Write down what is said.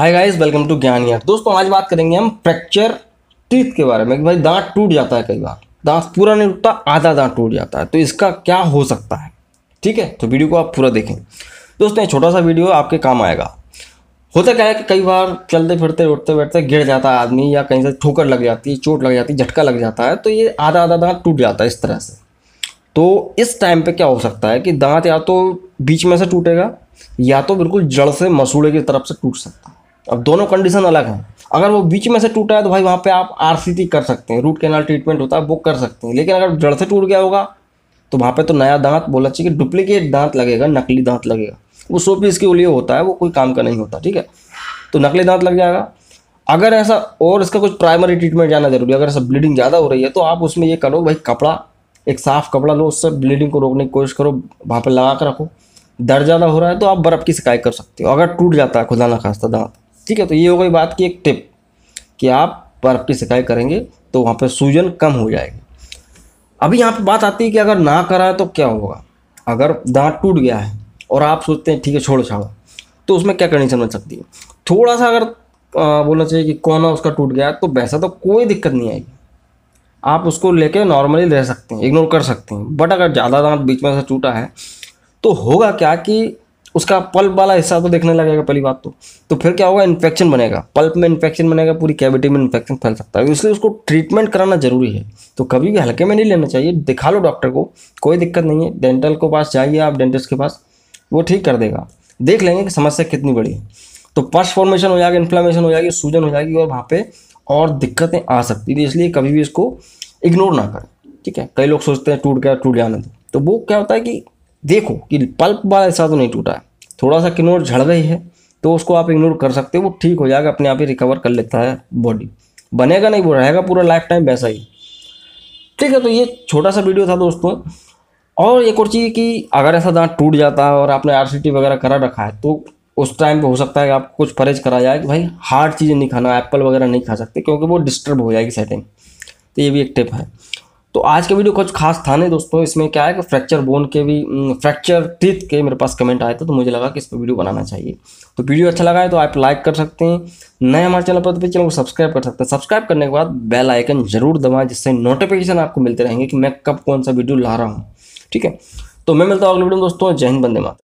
hi guys welcome to ज्ञान यार दोस्तों आज बात करेंगे हम फ्रैक्चर टीथ के बारे में भाई दांत टूट जाता है कई बार दांत पूरा नहीं टूटता आधा दांत टूट जाता है तो इसका क्या हो सकता है ठीक है तो वीडियो को आप पूरा देखें दोस्तों छोटा सा वीडियो आपके काम आएगा होता क्या है कि कई बार चलते फिरते उठते बैठते गिर जाता है आदमी या कहीं से ठोकर लग जाती है चोट लग जाती है झटका लग जाता है तो ये आधा आधा दांत टूट जाता है इस तरह से तो इस टाइम पे क्या हो सकता है कि दांत या तो बीच में से टूटेगा या तो बिल्कुल जड़ से मसूड़े की तरफ से टूट सकता है अब दोनों कंडीशन अलग हैं अगर वो बीच में से टूटा है तो भाई वहाँ पे आप आर कर सकते हैं रूट कैनाल ट्रीटमेंट होता है वो कर सकते हैं लेकिन अगर जड़ से टूट गया होगा तो वहाँ पे तो नया दांत बोला चाहिए कि डुप्लीकेट दांत लगेगा नकली दांत लगेगा वो सो पीस के लिए होता है वो कोई काम का नहीं होता ठीक है तो नकली दांत लग जाएगा अगर ऐसा और इसका कुछ प्राइमरी ट्रीटमेंट जाना जरूरी है अगर ऐसा ब्लीडिंग ज़्यादा हो रही है तो आप उसमें ये करो भाई कपड़ा एक साफ़ कपड़ा लो उससे ब्लीडिंग को रोकने की कोशिश करो वहाँ पर लगा कर रखो दर्द ज़्यादा हो रहा है तो आप बर्फ़ की शिकायत कर सकते हो अगर टूट जाता है खुदा ना खास्ता दांत ठीक है तो ये हो गई बात की एक टिप कि आप बर्फ़ की सिकाई करेंगे तो वहाँ पर सूजन कम हो जाएगी अभी यहाँ पर बात आती है कि अगर ना कराए तो क्या होगा अगर दांत टूट गया है और आप सोचते हैं ठीक है छोड़ो छाड़ो तो उसमें क्या कंडीशन बन सकती है थोड़ा सा अगर बोलना चाहिए कि कोना उसका टूट गया तो वैसा तो कोई दिक्कत नहीं आएगी आप उसको लेके नॉर्मली रह सकते हैं इग्नोर कर सकते हैं बट अगर ज़्यादा दांत बीच में से टूटा है तो होगा क्या कि उसका पल्प वाला हिस्सा तो देखने लगेगा पहली बात तो तो फिर क्या होगा इन्फेक्शन बनेगा पल्प में इन्फेक्शन बनेगा पूरी कैविटी में इन्फेक्शन फैल सकता है इसलिए उसको ट्रीटमेंट कराना जरूरी है तो कभी भी हल्के में नहीं लेना चाहिए दिखा लो डॉक्टर को कोई दिक्कत नहीं है डेंटल को पास जाइए आप डेंटिस्ट के पास वो ठीक कर देगा देख लेंगे कि समस्या कितनी बड़ी है तो पर्स फॉर्मेशन हो जाएगा इन्फ्लामेशन हो जाएगी सूजन हो जाएगी और वहाँ पर और दिक्कतें आ सकती थी इसलिए कभी भी इसको इग्नोर ना करें ठीक है कई लोग सोचते हैं टूट गया टूट जाना तो वो क्या होता है कि देखो कि पल्प वाला हिस्सा तो नहीं टूटा है थोड़ा सा किनोर झड़ रही है तो उसको आप इग्नोर कर सकते हो वो ठीक हो जाएगा अपने आप ही रिकवर कर लेता है बॉडी बनेगा नहीं वो रहेगा पूरा लाइफ टाइम वैसा ही ठीक है तो ये छोटा सा वीडियो था दोस्तों और एक और चीज़ कि अगर ऐसा दांत टूट जाता है और आपने आर वगैरह करा रखा है तो उस टाइम पे हो सकता है कि आपको कुछ परहेज करा जाए कि भाई हार्ड चीज़ें नहीं खाना एप्पल वगैरह नहीं खा सकते क्योंकि वो डिस्टर्ब हो जाएगी सेटिंग तो ये भी एक टिप है तो आज का वीडियो कुछ खास था नहीं दोस्तों इसमें क्या है कि फ्रैक्चर बोन के भी फ्रैक्चर हम्म, टीथ के मेरे पास कमेंट आए थे तो मुझे लगा कि इस पर वीडियो बनाना चाहिए तो वीडियो अच्छा लगा है तो आप लाइक कर सकते हैं नए हमारे चैनल पर तो चैनल को सब्सक्राइब कर सकते हैं सब्सक्राइब करने के बाद बेल आइकन जरूर दबाएं जिससे नोटिफिकेशन आपको मिलते रहेंगे कि मैं कब कौन सा वीडियो ला रहा हूँ ठीक है तो मैं मिलता हूँ अगले वीडियो दोस्तों जय हिंद बंदे माता